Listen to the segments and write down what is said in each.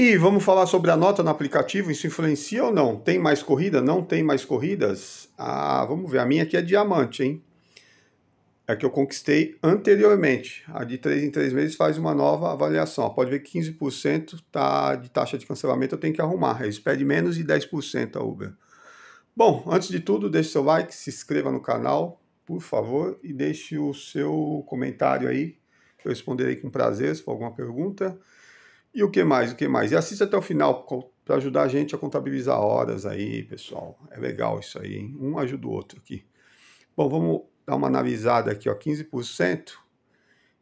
E vamos falar sobre a nota no aplicativo, isso influencia ou não? Tem mais corrida? Não tem mais corridas? Ah, vamos ver, a minha aqui é diamante, hein? É que eu conquistei anteriormente. A de 3 em 3 meses faz uma nova avaliação. Pode ver que 15% tá de taxa de cancelamento, eu tenho que arrumar. Eles pedem menos de 10% a Uber. Bom, antes de tudo, deixe seu like, se inscreva no canal, por favor, e deixe o seu comentário aí. Eu responderei com prazer se for alguma pergunta. E o que mais? O que mais? E assista até o final para ajudar a gente a contabilizar horas aí, pessoal. É legal isso aí, hein? Um ajuda o outro aqui. Bom, vamos dar uma analisada aqui, ó. 15%.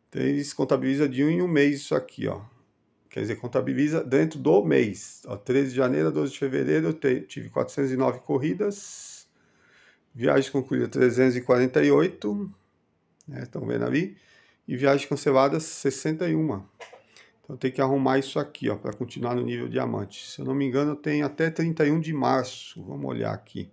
Então, eles contabilizam de um em um mês isso aqui, ó. Quer dizer, contabiliza dentro do mês. Ó, 13 de janeiro a 12 de fevereiro eu tive 409 corridas. Viagem concluída 348. Né? Estão vendo ali? E viagens canceladas 61. Então tem que arrumar isso aqui, ó, para continuar no nível diamante. Se eu não me engano, tem até 31 de março. Vamos olhar aqui.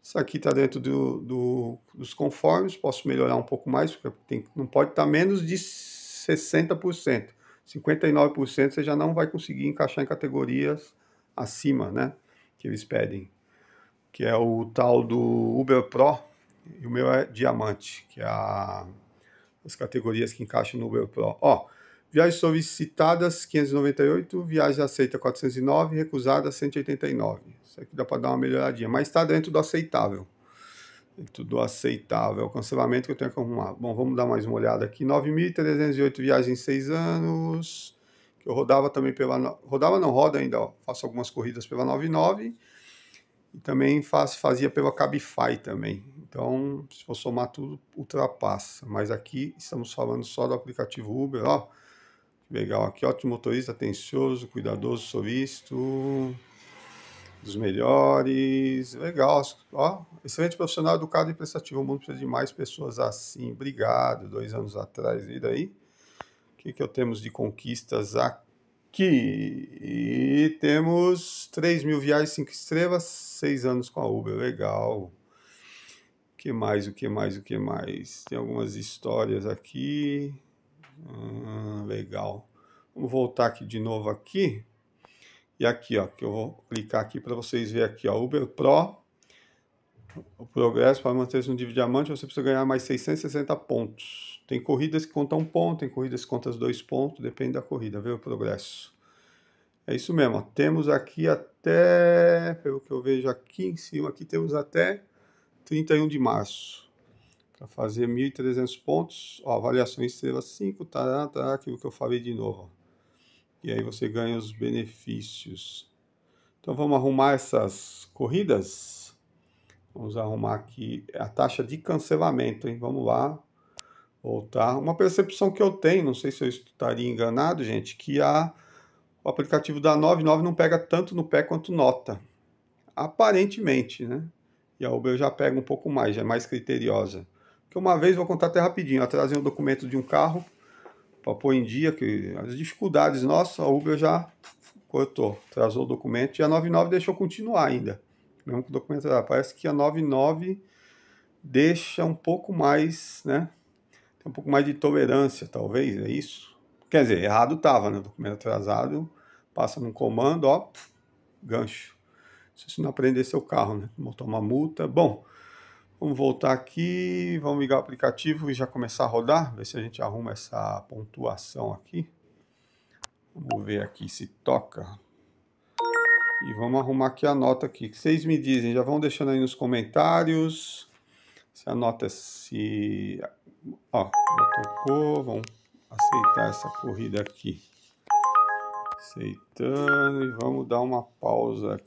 Isso aqui está dentro do, do, dos conformes, posso melhorar um pouco mais, porque tem, não pode estar tá menos de 60%. 59% você já não vai conseguir encaixar em categorias acima, né? Que eles pedem. Que é o tal do Uber Pro, e o meu é Diamante, que é a, as categorias que encaixam no Uber Pro. Ó, Viagens solicitadas 598, viagens aceitas 409, recusadas 189. Isso aqui dá para dar uma melhoradinha, mas está dentro do aceitável. Dentro do aceitável, o cancelamento que eu tenho que arrumar. Bom, vamos dar mais uma olhada aqui. 9.308 viagens em 6 anos. Que eu rodava também pela. Rodava não, roda ainda, ó. Faço algumas corridas pela 99. E também faz, fazia pela Cabify também. Então, se for somar tudo, ultrapassa. Mas aqui estamos falando só do aplicativo Uber, ó. Que legal, aqui ótimo motorista, atencioso, cuidadoso, solícito, dos melhores. Legal, ó, excelente profissional, educado e prestativo. O mundo precisa de mais pessoas assim. Obrigado, dois anos atrás. E daí? O que, que eu temos de conquistas aqui? E temos 3 mil viagens, 5 estrelas, 6 anos com a Uber. Legal. O que mais, o que mais, o que mais? Tem algumas histórias aqui. Ah, legal. Vamos voltar aqui de novo aqui. E aqui, ó, que eu vou clicar aqui para vocês verem aqui, ó, Uber Pro, o progresso para manter-se no nível diamante, você precisa ganhar mais 660 pontos. Tem corridas que contam um ponto, tem corridas que contam dois pontos, depende da corrida, vê o progresso. É isso mesmo, ó. temos aqui até, pelo que eu vejo aqui em cima, aqui temos até 31 de março. Para fazer 1.300 pontos, ó, avaliação estrela 5, tá, aquilo que eu falei de novo. Ó. E aí você ganha os benefícios. Então vamos arrumar essas corridas. Vamos arrumar aqui a taxa de cancelamento, hein? Vamos lá. Voltar. Uma percepção que eu tenho, não sei se eu estaria enganado, gente, que a, o aplicativo da 99 não pega tanto no pé quanto nota. Aparentemente, né? E a Uber já pega um pouco mais, já é mais criteriosa. Que uma vez, vou contar até rapidinho, atrasei um documento de um carro para pôr em dia, que as dificuldades nossas, a Uber já cortou, atrasou o documento e a 99 deixou continuar ainda. Mesmo que o documento atrasado. Parece que a 99 deixa um pouco mais, né? Tem um pouco mais de tolerância, talvez, é isso? Quer dizer, errado tava, né? O documento atrasado, passa num comando, ó, gancho. Se você não aprender seu carro, né? Vou uma multa. Bom, Vamos voltar aqui, vamos ligar o aplicativo e já começar a rodar, ver se a gente arruma essa pontuação aqui. Vamos ver aqui se toca. E vamos arrumar aqui a nota aqui. Que vocês me dizem, já vão deixando aí nos comentários. Se a nota se... Ó, já tocou, vamos aceitar essa corrida aqui. Aceitando e vamos dar uma pausa aqui.